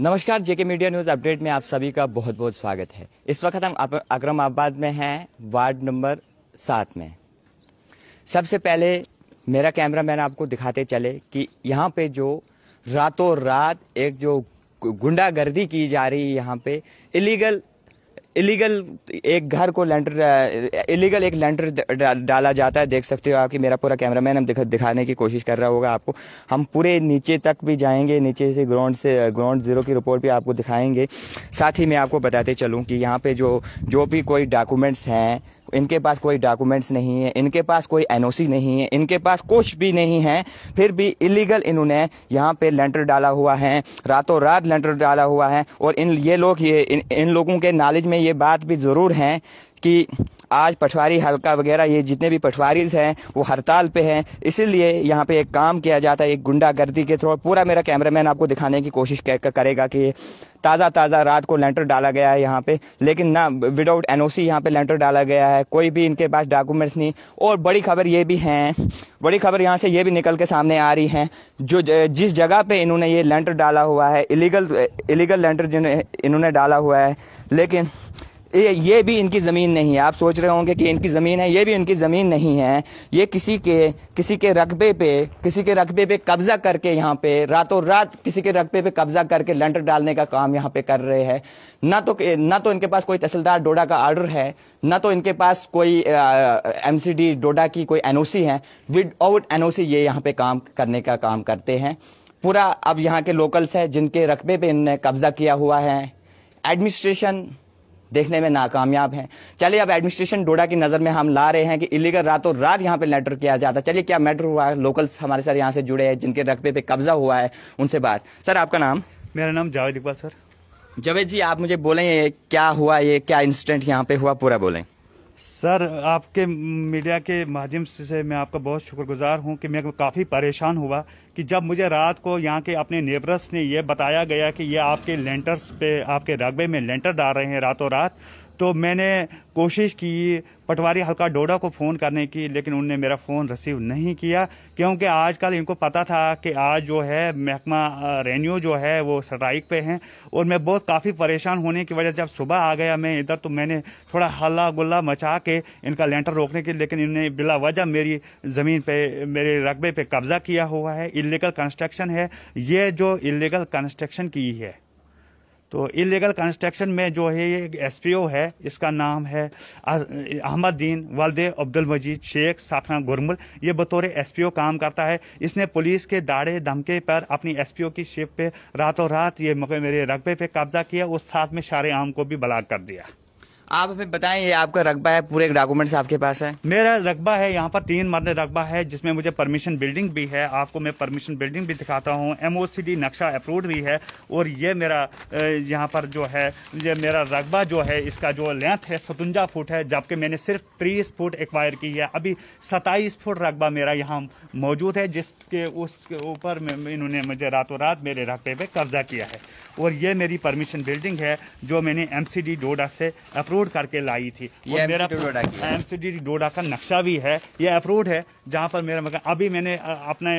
नमस्कार जेके media news update में आप सभी का बहुत बहुत स्वागत है इस वक्त हम आबाद में हैं वार्ड नंबर सात में सबसे पहले मेरा कैमरा मैन आपको दिखाते चले कि यहाँ पे जो रातों रात एक जो गुंडागर्दी की जा रही है यहाँ पे इलीगल इलीगल एक घर को लेंटर इलीगल uh, एक लेंटर डाला जाता है देख सकते हो आपकी मेरा पूरा कैमरामैन हम दिखाने की कोशिश कर रहा होगा आपको हम पूरे नीचे तक भी जाएंगे नीचे से ग्राउंड से ग्राउंड uh, ज़ीरो की रिपोर्ट भी आपको दिखाएंगे साथ ही मैं आपको बताते चलूँ कि यहाँ पे जो जो भी कोई डॉक्यूमेंट्स हैं इनके पास कोई डॉक्यूमेंट्स नहीं है इनके पास कोई एन नहीं है इनके पास कुछ भी नहीं है फिर भी इलीगल इन्होंने यहाँ पे लेंटर डाला हुआ है रातों रात लेंटर डाला हुआ है और इन ये लोग ये इन, इन लोगों के नॉलेज में ये बात भी ज़रूर है कि आज पटवारी हल्का वगैरह ये जितने भी पटवारीज हैं वो हड़ताल पे हैं इसीलिए यहाँ पे एक काम किया जाता है एक गुंडागर्दी के थ्रू पूरा मेरा कैमरामैन आपको दिखाने की कोशिश करेगा कि ताज़ा ताज़ा रात को लेंटर डाला गया है यहाँ पे लेकिन ना विदाउट एन ओ सी यहाँ पर लेंटर डाला गया है कोई भी इनके पास डॉक्यूमेंट्स नहीं और बड़ी खबर ये भी हैं बड़ी खबर यहाँ से ये भी निकल के सामने आ रही हैं जो जिस जगह पे इन्होंने ये लेंटर डाला हुआ है इलीगल इलीगल लेंटर जिन्हें इन्होंने डाला हुआ है लेकिन ये ये भी इनकी ज़मीन नहीं है आप सोच रहे होंगे कि इनकी ज़मीन है ये भी इनकी ज़मीन नहीं है ये किसी के किसी के रकबे पे किसी के रकबे पे कब्ज़ा करके यहाँ पे रातों रात किसी के रकबे पे कब्ज़ा करके लेंटर डालने का काम यहाँ पे कर रहे हैं ना तो ना तो इनके पास कोई तहसीलदार डोडा का आर्डर है ना तो इनके पास कोई एम डोडा की कोई एन है विद आउट एन ये यहाँ पे काम करने का काम करते हैं पूरा अब यहाँ के लोकल्स हैं जिनके रकबे पे इनने कब्ज़ा किया हुआ है एडमिनिस्ट्रेशन देखने में नाकामयाब हैं चलिए अब एडमिनिस्ट्रेशन डोडा की नज़र में हम ला रहे हैं कि इलीगल रातों रात यहाँ पे लेटर किया जाता है चलिए क्या मैटर हुआ है लोकल्स हमारे साथ यहाँ से जुड़े हैं जिनके रकबे पे कब्जा हुआ है उनसे बात सर आपका नाम मेरा नाम जावेद इकबाल सर जावेद जी आप मुझे बोलें क्या हुआ ये क्या इंसिडेंट यहाँ पे हुआ पूरा बोलें सर आपके मीडिया के माध्यम से मैं आपका बहुत शुक्रगुजार हूं कि मैं काफ़ी परेशान हुआ कि जब मुझे रात को यहाँ के अपने नेबरस ने यह बताया गया कि ये आपके लेंटर्स पे आपके रकबे में लेंटर डाल रहे हैं रातों रात तो मैंने कोशिश की पटवारी हल्का डोडा को फ़ोन करने की लेकिन उनने मेरा फ़ोन रिसीव नहीं किया क्योंकि आजकल इनको पता था कि आज जो है महकमा रेन्यू जो है वो स्ट्राइक पे हैं और मैं बहुत काफ़ी परेशान होने की वजह जब सुबह आ गया मैं इधर तो मैंने थोड़ा हल्ला गुल्ला मचा के इनका लेंटर रोकने की लेकिन इन्होंने बिला वजह मेरी ज़मीन पर मेरे रकबे पर कब्ज़ा किया हुआ है इलीगल कंस्ट्रक्शन है ये जो इलीगल कंस्ट्रक्शन की है तो इलीगल कंस्ट्रक्शन में जो है ये एस है इसका नाम है अहमद दीन वालदे अब्दुल मजीद शेख साखना गुरमुल ये बतौर एस काम करता है इसने पुलिस के दाड़े धमके पर अपनी एस की शिप पे रातों रात ये मेरे रकबे पे कब्जा किया और साथ में शार आम को भी बलाक कर दिया आप हमें बताएं ये आपका रकबा है पूरे डॉक्यूमेंट्स आपके पास है मेरा रकबा है यहाँ पर तीन मरने रकबा है जिसमें मुझे परमिशन बिल्डिंग भी है आपको मैं परमिशन बिल्डिंग भी दिखाता हूँ एम नक्शा अप्रूव भी है और ये मेरा यहाँ पर जो है ये मेरा रकबा जो है इसका जो लेंथ है सतुंजा फुट है जबकि मैंने सिर्फ तीस फुट एक्वायर की है अभी सत्ताईस फुट रकबा मेरा यहाँ मौजूद है जिसके उसके ऊपर इन्होंने मुझे रातों रात मेरे रकबे पर कब्जा किया है और ये मेरी परमिशन बिल्डिंग है जो मैंने एम सी डोडा से अप्रूव अप्रोड करके लाई थी ये और मेरा एम सी डी डोडा का नक्शा भी है ये अप्रोड है जहाँ पर मेरा मकान अभी मैंने अपने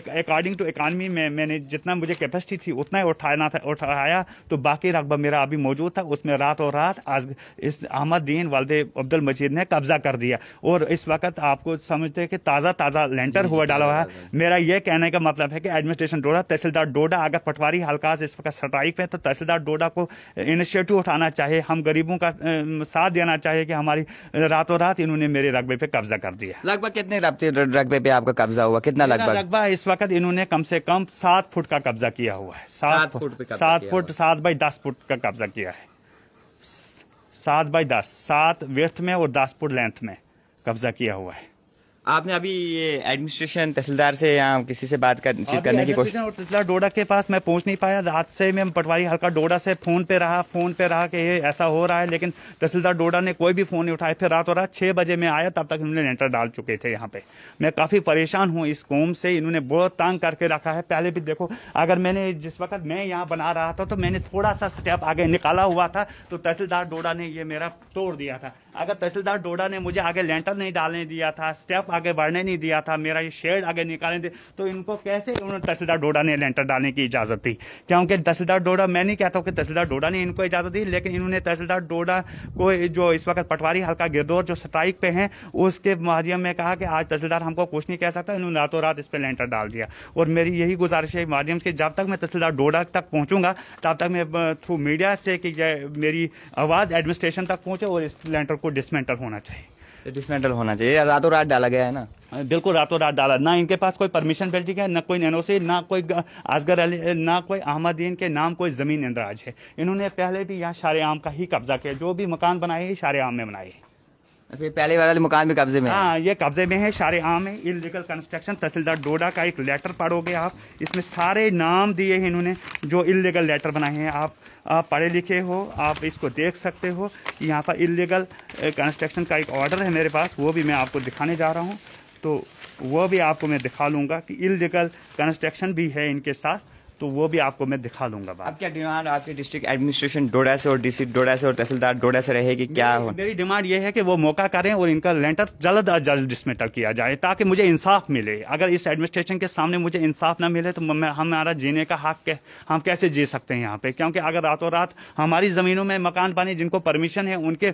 एक अकॉर्डिंग टू इकानमी में मैंने जितना मुझे कैपेसिटी थी उतना ही उठाना था उठाया तो बाकी रकबा मेरा अभी मौजूद था उसमें रात और रात आज इस अहमद दीन वालदे अब्दुल मजीद ने कब्जा कर दिया और इस वक्त आपको समझते हैं कि ताज़ा ताज़ा लेंटर हुआ डाला हुआ है मेरा यह कहने का मतलब है कि एडमिनिस्ट्रेशन डोडा तहसीलदार डोडा अगर पटवारी हल्का इस वक्त स्ट्राइक पे तो तहसीलदार डोडा को इनिशिएटिव उठाना चाहिए हम गरीबों का साथ देना चाहिए कि हमारी रातों रात इन्होंने मेरे रकबे पे कब्जा कर दिया लगभग कितने रकबे पे आपका कब्जा हुआ कितना लगभग लगभग इस वक्त इन्होंने कम से कम सात फुट का कब्जा किया हुआ है सात फुट सात फुट सात बाई दस फुट का कब्जा किया है सात बाई दस सात वेथ में और दस फुट लेंथ में कब्जा किया हुआ है आपने अभी ये एडमिनिस्ट्रेशन तहसीलदार से या किसी से बात कर, करने की कोशिश तहसीलदार डोडा के पास मैं पहुंच नहीं पाया रात से मैं पटवारी हल्का डोडा से फोन पे रहा फोन पे रहा कि ये ऐसा हो रहा है लेकिन तहसीलदार डोडा ने कोई भी फोन नहीं उठाया फिर रात और रात छः बजे मैं आया तब तक इन्होंने लेटर डाल चुके थे यहाँ पे मैं काफ़ी परेशान हूँ इस कौम से इन्होंने बहुत तंग करके रखा है पहले भी देखो अगर मैंने जिस वक्त मैं यहाँ बना रहा था तो मैंने थोड़ा सा स्टेप आगे निकाला हुआ था तो तहसीलदार डोडा ने ये मेरा तोड़ दिया था अगर तहसीलदार डोडा ने मुझे आगे लेंटर नहीं डालने दिया था स्टेप आगे बढ़ने नहीं दिया था मेरा ये शेड आगे निकालने दे तो इनको कैसे उन्होंने तहसीलदार डोडा ने लेंटर डालने की इजाज़त दी क्योंकि तहसीलदार डोडा मैं नहीं कहता हूँ कि तहसीलदार डोडा ने इनको इजाज़त दी लेकिन इन्होंने तहसीलदार डोडा को जो इस वक्त पटवारी हल्का गिरदौर जो स्ट्राइक पे है उसके माध्यम में कहा कि आज तहसीलदार हमको कुछ नहीं कह सकता इन्होंने रातों रात इस पर लेंटर डाल दिया और मेरी यही गुजारिश है माध्यम से जब तक मैं तहसीलदार डोडा तक पहुंचूंगा तब तक मैं थ्रू मीडिया से कि मेरी आवाज़ एडमिनिस्ट्रेशन तक पहुंचे और इस लेंटर को डिसमेंटल होना चाहिए डिसमेंटल होना चाहिए रातों रात डाला गया है ना बिल्कुल रातों रात डाला ना इनके पास कोई परमिशन बेल्टिक है ना कोई एनओसी ना कोई असगर अली ना कोई अहमदीन के नाम कोई ज़मीन इंदराज है इन्होंने पहले भी यहाँ आम का ही कब्जा किया जो भी मकान बनाए हैं आम में बनाए हैं अच्छा पहले वाले मकान में कब्जे में हाँ ये कब्जे में है सारे आम है इलीगल कंस्ट्रक्शन तहसीलदार डोडा का एक लेटर पढ़ोगे आप इसमें सारे नाम दिए हैं इन्होंने जो इलीगल लेटर बनाए हैं आप आप पढ़े लिखे हो आप इसको देख सकते हो कि यहाँ पर इलीगल कंस्ट्रक्शन का एक ऑर्डर है मेरे पास वो भी मैं आपको दिखाने जा रहा हूँ तो वो भी आपको मैं दिखा लूँगा कि इलीगल कंस्ट्रक्शन भी है इनके साथ तो वो भी आपको मैं दिखा दूंगा अब क्या डिमांड आपके डिस्ट्रिक्ट एडमिनिस्ट्रेशन डोडा से और डीसी डोडा से और तहसीलदार डोडा से रहेगी क्या हो मेरी डिमांड ये है कि वो मौका करें और इनका लेंटर जल्द अज जल्द डिसमेंटल किया जाए ताकि मुझे इंसाफ मिले अगर इस एडमिनिस्ट्रेशन के सामने मुझे इंसाफ ना मिले तो हमारा जीने का हक हाँ हम कैसे जी सकते हैं यहाँ पे क्योंकि अगर रातों रात हमारी जमीनों में मकान बने जिनको परमिशन है उनके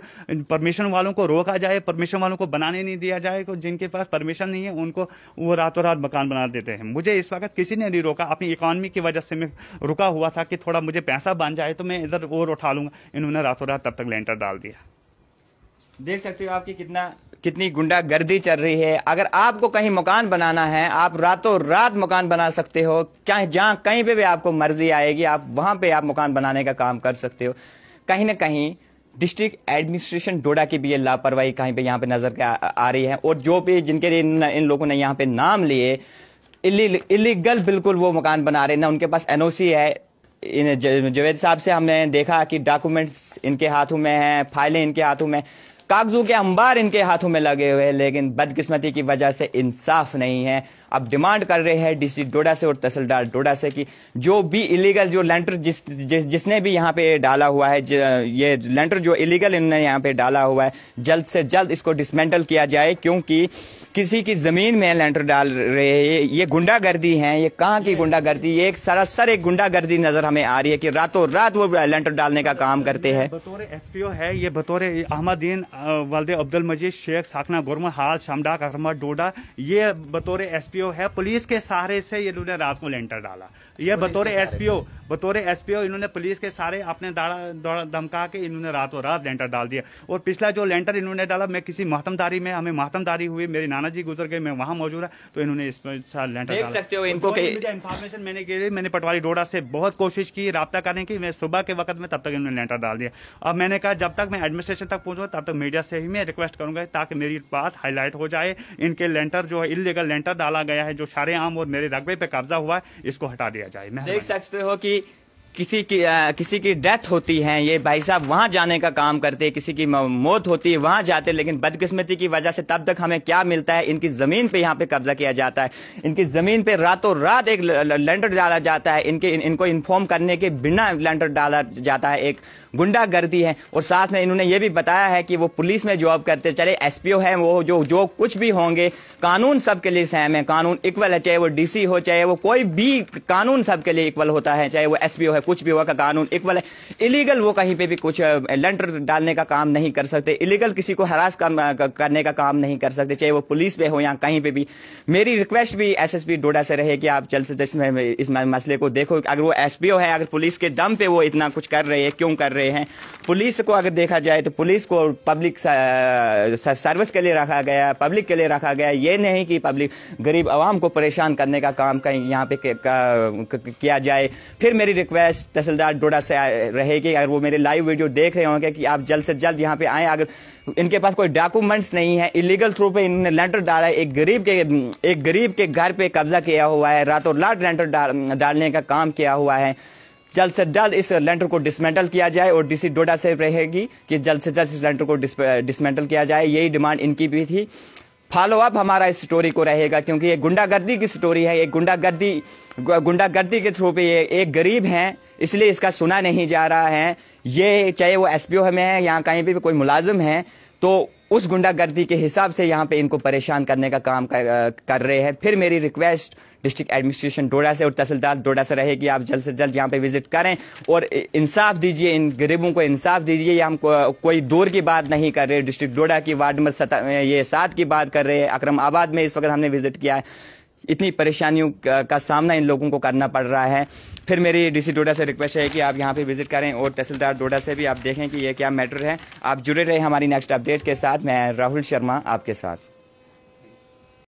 परमिशन वालों को रोका जाए परमिशन वालों को बनाने नहीं दिया जाए जिनके पास परमिशन नहीं है उनको वो रातों रात मकान बना देते हैं मुझे इस वक्त किसी ने नहीं रोका अपनी इकोनॉमी की वजह वजह से मैं रुका हुआ था कि थोड़ा मुझे पैसा बन जाए तो मैं इधर और उठा लूँगा इन्होंने रातों रात तब तक लेंटर डाल दिया देख सकते हो आपकी कितना कितनी गुंडा गर्दी चल रही है अगर आपको कहीं मकान बनाना है आप रातों रात मकान बना सकते हो चाहे जहाँ कहीं पे भी आपको मर्जी आएगी आप वहाँ पे आप मकान बनाने का काम कर सकते हो कहीं ना कहीं डिस्ट्रिक्ट एडमिनिस्ट्रेशन डोडा की भी ये लापरवाही कहीं पे यहाँ पे नजर आ, आ रही है और जो भी जिनके लिए इन लोगों ने यहाँ पे नाम लिए इलीगल बिल्कुल वो मकान बना रहे ना उनके पास एनओसी है इन जवेद साहब से हमने देखा कि डॉक्यूमेंट्स इनके हाथों में हैं फाइलें इनके हाथों में कागजों के अंबार इनके हाथों में लगे हुए हैं लेकिन बदकिस्मती की वजह से इंसाफ नहीं है अब डिमांड कर रहे हैं डीसी डोडा से और तहसीलदार डोडा से कि जो भी इलीगल जो लेंटर जिस, जिस जिसने भी यहाँ पे डाला हुआ है ये लेंटर जो इलीगल इन्होंने यहां पे डाला हुआ है जल्द से जल्द इसको डिसमेंटल किया जाए क्योंकि किसी की ज़मीन में लेंटर डाल रहे हैं ये गुंडागर्दी है ये कहाँ की गुंडागर्दी ये एक सरासर एक गुंडागर्दी नज़र हमें आ रही है कि रातों रात वो लेंटर डालने का काम करते हैं बतौर एस है ये बतौर अहमदीन वालदे अब्दुल मजीद शेख साखना गुरमा हाल शामडाक अहमद डोडा ये बतौर एसपीओ है पुलिस के सहारे से ये इन्होंने रात को लेंटर डाला अच्छा, ये बतौर एसपीओ बतौर एसपीओ इन्होंने पुलिस के सहारे अपने धमका के इन्होंने रातों रात लेंटर डाल दिया और पिछला जो लेंटर इन्होंने डाला मैं किसी मातमदारी में हमें मातमदारी हुई मेरे नाना जी गुजर गए मैं वहां मौजूद है तो इन्होंने लेंटर इन्फॉर्मेशन मैंने के लिए मैंने पटवारी डोडा से बहुत कोशिश की रबता करने की मैं सुबह के वक्त में तब तक इन्होंने लेंटर डाल दिया अब मैंने कहा जब तक मैं एडमिनिस्ट्रेशन तक पहुंचा तब तक मीडिया से ही मैं रिक्वेस्ट करूंगा ताकि मेरी बात हाईलाइट हो जाए इनके लेंटर जो है इलीगल लेंटर डाला गया है जो सारे आम और मेरे रकबे पे कब्जा हुआ है इसको हटा दिया जाए मैं देख सकते हो कि किसी की आ, किसी की डेथ होती है ये भाई साहब वहाँ जाने का काम करते हैं किसी की मौत होती है वहाँ जाते हैं लेकिन बदकिस्मती की वजह से तब तक हमें क्या मिलता है इनकी ज़मीन पे यहाँ पे कब्ज़ा किया जाता है इनकी ज़मीन पे रातों रात एक लैंडर डाला जाता है इनके इन, इनको इन्फॉर्म करने के बिना लैंडर डाला जाता है एक गुंडागर्दी है और साथ में इन्होंने ये भी बताया है कि वो पुलिस में जॉब करते चले एस पी ओ है वो जो जो कुछ भी होंगे कानून सबके लिए सहम है कानून इक्वल है चाहे वो डी सी हो चाहे वो कोई भी कानून सबके लिए इक्वल होता है चाहे वो एस पी ओ है है कुछ भी होगा कानून इक्वल है इलीगल वो कहीं पे भी कुछ लेंटर डालने का काम नहीं कर सकते इलीगल किसी को हरास करने का काम नहीं कर सकते चाहे वो पुलिस में हो या कहीं पे भी मेरी रिक्वेस्ट भी एसएसपी डोडा से रहे कि आप जल्द से जल्द इस मसले को देखो अगर वो एसपीओ है अगर पुलिस के दम पे वो इतना कुछ कर रहे हैं क्यों कर रहे हैं पुलिस को अगर देखा जाए तो पुलिस को पब्लिक सर्विस के लिए रखा गया पब्लिक के लिए रखा गया ये नहीं कि पब्लिक गरीब आवाम को परेशान करने का काम कहीं यहाँ पे किया जाए फिर मेरी रिक्वेस्ट रिक्वेस्ट तहसीलदार डोडा से रहेगी अगर वो मेरे लाइव वीडियो देख रहे होंगे कि आप जल्द से जल्द यहाँ पे आए अगर इनके पास कोई डॉक्यूमेंट्स नहीं है इलीगल थ्रू पे इन्होंने लेंटर डाला है एक गरीब के एक गरीब के घर पे कब्जा किया हुआ है रातों रात लेंटर डालने का काम किया हुआ है जल्द से जल्द इस लेंटर को डिसमेंटल किया जाए और डीसी डोडा से रहेगी कि जल्द से जल्द इस लेंटर को डिसमेंटल किया जाए यही डिमांड इनकी भी थी फॉलोअप हमारा इस स्टोरी को रहेगा क्योंकि ये गुंडागर्दी की स्टोरी है ये गुंडागर्दी गुंडागर्दी के थ्रू पे ये एक गरीब है इसलिए इसका सुना नहीं जा रहा है ये चाहे वो एसपीओ हमें है या कहीं भी कोई मुलाजिम है तो उस गुंडागर्दी के हिसाब से यहाँ पे इनको परेशान करने का काम कर, कर रहे हैं फिर मेरी रिक्वेस्ट डिस्ट्रिक्ट एडमिनिस्ट्रेशन डोडा से और तहसीलदार डोडा से रहे कि आप जल्द से जल्द यहाँ पे विजिट करें और इंसाफ दीजिए इन गरीबों को इंसाफ दीजिए ये हम को, कोई दूर की बात नहीं कर रहे डिस्ट्रिक्ट डोडा की वार्ड नंबर ये सात की बात कर रहे हैं अक्रम आबाद में इस वक्त हमने विजिट किया है इतनी परेशानियों का सामना इन लोगों को करना पड़ रहा है फिर मेरी डीसी डोडा से रिक्वेस्ट है कि आप यहाँ पे विजिट करें और तहसीलदार डोडा से भी आप देखें कि ये क्या मैटर है आप जुड़े रहे हमारी नेक्स्ट अपडेट के साथ मैं राहुल शर्मा आपके साथ